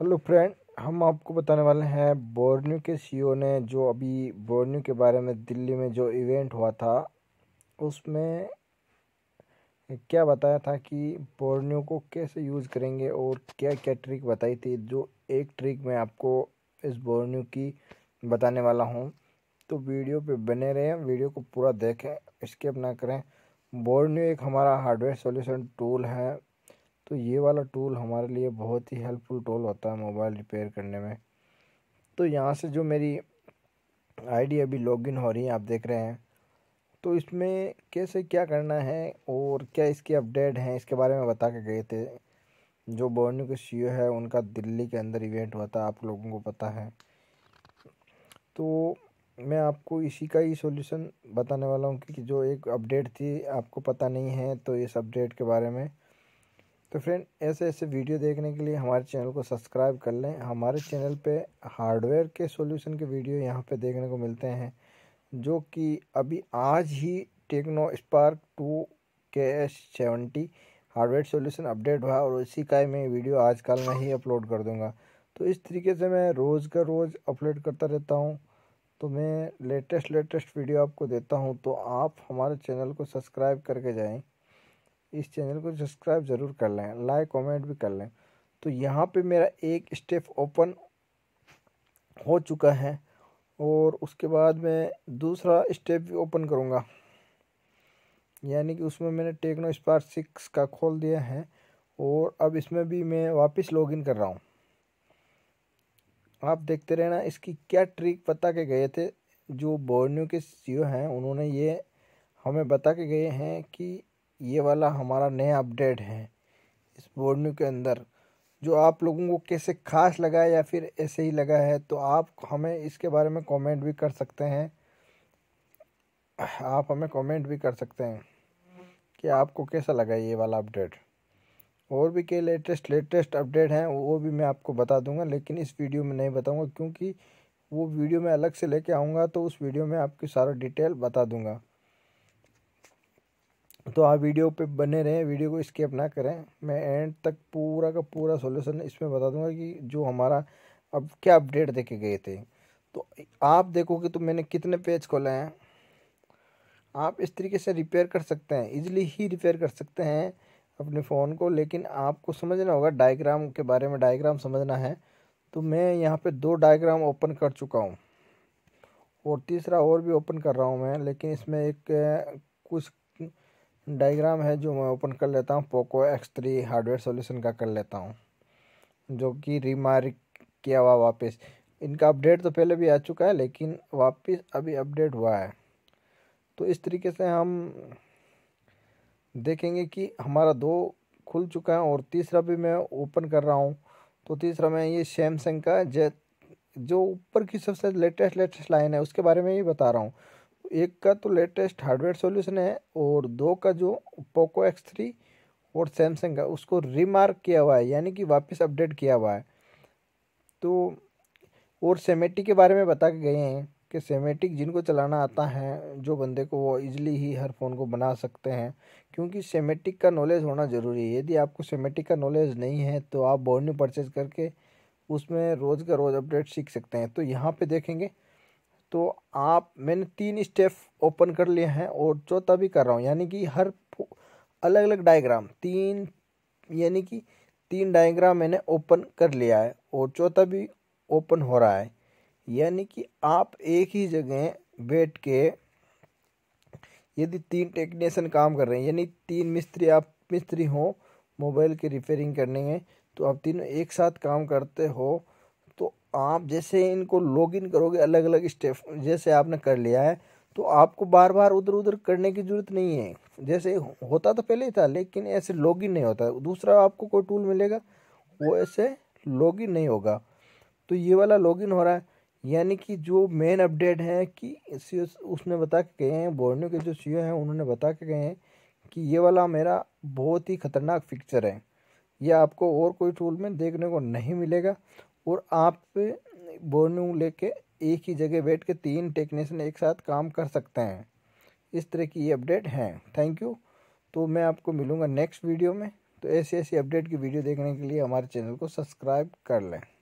hello friend हम आपको बताने वाले हैं बोर्न्यू के सीईओ e ने जो अभी बोर्न्यू के बारे में दिल्ली में जो इवेंट हुआ था उसमें क्या बताया था कि बोर्न्यू को कैसे यूज़ करेंगे और क्या क्या ट्रिक बताई थी जो एक ट्रिक मैं आपको इस बोर्न्यू की बताने वाला हूँ तो वीडियो पे बने रहें वीडियो को पूरा देखें स्केप ना करें बोर्न्यू एक हमारा हार्डवेयर सोल्यूशन टूल है तो ये वाला टूल हमारे लिए बहुत ही हेल्पफुल टूल होता है मोबाइल रिपेयर करने में तो यहाँ से जो मेरी आईडी अभी लॉगिन हो रही है आप देख रहे हैं तो इसमें कैसे क्या करना है और क्या इसके अपडेट हैं इसके बारे में बता के गए थे जो बोर्नियो के सी है उनका दिल्ली के अंदर इवेंट हुआ था आप लोगों को पता है तो मैं आपको इसी का ही सॉल्यूशन बताने वाला हूँ कि जो एक अपडेट थी आपको पता नहीं है तो इस अपडेट के बारे में तो फ्रेंड ऐसे ऐसे वीडियो देखने के लिए हमारे चैनल को सब्सक्राइब कर लें हमारे चैनल पे हार्डवेयर के सॉल्यूशन के वीडियो यहाँ पे देखने को मिलते हैं जो कि अभी आज ही Tecno Spark two K S seventy hardware solution update हुआ और इसी का मैं वीडियो आजकल में ही अपलोड कर दूँगा तो इस तरीके से मैं रोज़ का रोज़ अपलोड करता रहता हूँ तो मैं लेटेस्ट लेटेस्ट वीडियो आपको देता हूँ तो आप हमारे चैनल को सब्सक्राइब करके जाएँ इस चैनल को सब्सक्राइब ज़रूर कर लें लाइक कमेंट भी कर लें तो यहाँ पे मेरा एक स्टेप ओपन हो चुका है और उसके बाद मैं दूसरा स्टेप भी ओपन करूँगा यानी कि उसमें मैंने टेक्नो स्पार सिक्स का खोल दिया है और अब इसमें भी मैं वापस लॉगिन कर रहा हूँ आप देखते रहना इसकी क्या ट्रिक बता के गए थे जो बोर्नियो के सी e हैं उन्होंने ये हमें बता के गए हैं कि ये वाला हमारा नया अपडेट है इस बोर्ड के अंदर जो आप लोगों को कैसे खास लगा है या फिर ऐसे ही लगा है तो आप हमें इसके बारे में कमेंट भी कर सकते हैं आप हमें कमेंट भी कर सकते हैं कि आपको कैसा लगा ये वाला अपडेट और भी कई लेटेस्ट लेटेस्ट अपडेट हैं वो भी मैं आपको बता दूंगा लेकिन इस वीडियो में नहीं बताऊंगा क्योंकि वो वीडियो मैं अलग से लेके आऊँगा तो उस वीडियो में आपकी सारा डिटेल बता दूंगा तो आप वीडियो पे बने रहें वीडियो को स्केप ना करें मैं एंड तक पूरा का पूरा सोल्यूशन इसमें बता दूंगा कि जो हमारा अब क्या अपडेट देके गए थे तो आप देखोगे तो मैंने कितने पेज खोले हैं आप इस तरीके से रिपेयर कर सकते हैं इजीली ही रिपेयर कर सकते हैं अपने फ़ोन को लेकिन आपको समझना होगा डायग्राम के बारे में डायग्राम समझना है तो मैं यहाँ पर दो डायग्राम ओपन कर चुका हूँ और तीसरा और भी ओपन कर रहा हूँ मैं लेकिन इसमें एक कुछ डायग्राम है जो मैं ओपन कर लेता हूँ Poco X three hardware solution का कर लेता हूँ जो कि रिमार्क किया हुआ वापस इनका अपडेट तो पहले भी आ चुका है लेकिन वापस अभी अपडेट हुआ है तो इस तरीके से हम देखेंगे कि हमारा दो खुल चुका है और तीसरा भी मैं ओपन कर रहा हूँ तो तीसरा मैं ये सैमसंग का जो ऊपर की सबसे लेटेस्ट लेटेस्ट लाइन है उसके बारे में ही बता रहा हूँ एक का तो लेटेस्ट हार्डवेयर सॉल्यूशन है और दो का जो पोको एक्स थ्री और सैमसंग का उसको रिमार्क किया हुआ है यानी कि वापस अपडेट किया हुआ है तो और सेमेटिक के बारे में बता के गए हैं कि सेमेटिक जिनको चलाना आता है जो बंदे को वो इजली ही हर फ़ोन को बना सकते हैं क्योंकि सेमेटिक का नॉलेज होना ज़रूरी है यदि आपको सेमेटिक का नॉलेज नहीं है तो आप बॉर्न्यू परचेज करके उसमें रोज़ का रोज़ अपडेट सीख सकते हैं तो यहाँ पर देखेंगे तो आप मैंने तीन स्टेप ओपन कर लिए हैं और चौथा भी कर रहा हूँ यानी कि हर अलग अलग डायग्राम तीन यानी कि तीन डायग्राम मैंने ओपन कर लिया है और चौथा भी ओपन हो रहा है यानी कि आप एक ही जगह बैठ के यदि तीन टेक्नीशियन काम कर रहे हैं यानी तीन मिस्त्री आप मिस्त्री हो मोबाइल की रिपेयरिंग करने में तो आप तीनों एक साथ काम करते हो तो आप जैसे इनको लॉगिन करोगे अलग अलग स्टेप जैसे आपने कर लिया है तो आपको बार बार उधर उधर करने की ज़रूरत नहीं है जैसे होता तो पहले ही था लेकिन ऐसे लॉगिन नहीं होता दूसरा आपको कोई टूल मिलेगा वो ऐसे लॉगिन नहीं होगा तो ये वाला लॉगिन हो रहा है यानी कि जो मेन अपडेट है कि उसने बता के गए हैं बोर्नियो के जो सी हैं उन्होंने बता के गए हैं कि ये वाला मेरा बहुत ही ख़तरनाक फिक्चर है यह आपको और कोई टूल में देखने को नहीं मिलेगा और आप बोनू लेके एक ही जगह बैठ के तीन टेक्नीशियन एक साथ काम कर सकते हैं इस तरह की ये अपडेट हैं थैंक यू तो मैं आपको मिलूँगा नेक्स्ट वीडियो में तो ऐसी ऐसी अपडेट की वीडियो देखने के लिए हमारे चैनल को सब्सक्राइब कर लें